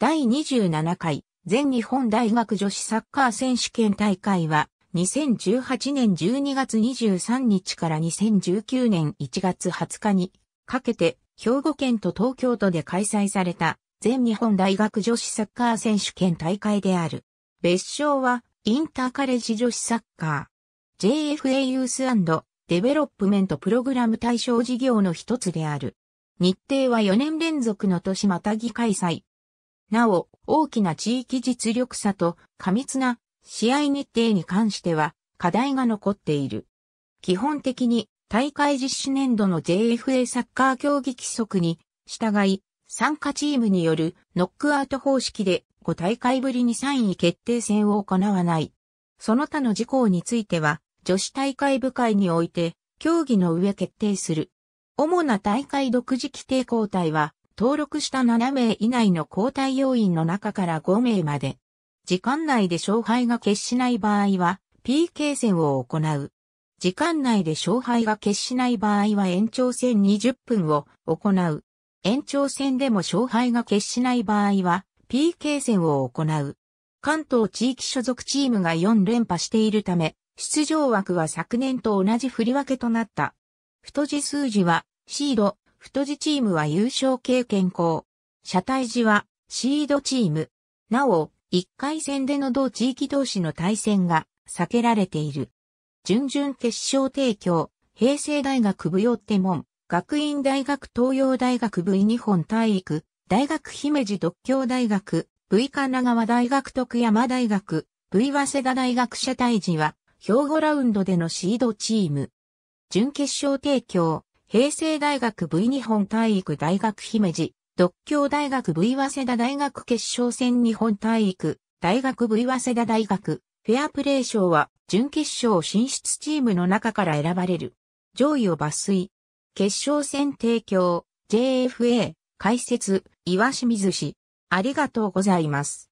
第27回全日本大学女子サッカー選手権大会は2018年12月23日から2019年1月20日にかけて兵庫県と東京都で開催された全日本大学女子サッカー選手権大会である。別称はインターカレッジ女子サッカー JFA ユースデベロップメントプログラム対象事業の一つである。日程は4年連続の年またぎ開催。なお、大きな地域実力差と過密な試合日程に関しては課題が残っている。基本的に大会実施年度の JFA サッカー競技規則に従い、参加チームによるノックアウト方式で5大会ぶりに3位決定戦を行わない。その他の事項については、女子大会部会において、競技の上決定する。主な大会独自規定交代は、登録した7名以内の交代要員の中から5名まで。時間内で勝敗が決しない場合は、PK 戦を行う。時間内で勝敗が決しない場合は延長戦20分を行う。延長戦でも勝敗が決しない場合は PK 戦を行う。関東地域所属チームが4連覇しているため、出場枠は昨年と同じ振り分けとなった。太字数字はシード、太字チームは優勝経験校。車体時はシードチーム。なお、1回戦での同地域同士の対戦が避けられている。準々決勝提供、平成大学部よってん、学院大学東洋大学部日本体育、大学姫路独協大学、部神奈川大学徳山大学、部早稲田大学社体時は、兵庫ラウンドでのシードチーム。準決勝提供、平成大学 V 日本体育大学姫路、独協大学 V 早稲田大学決勝戦日本体育、大学 V 早稲田大学、フェアプレー賞は、準決勝進出チームの中から選ばれる。上位を抜粋。決勝戦提供、JFA、解説、岩清水氏。ありがとうございます。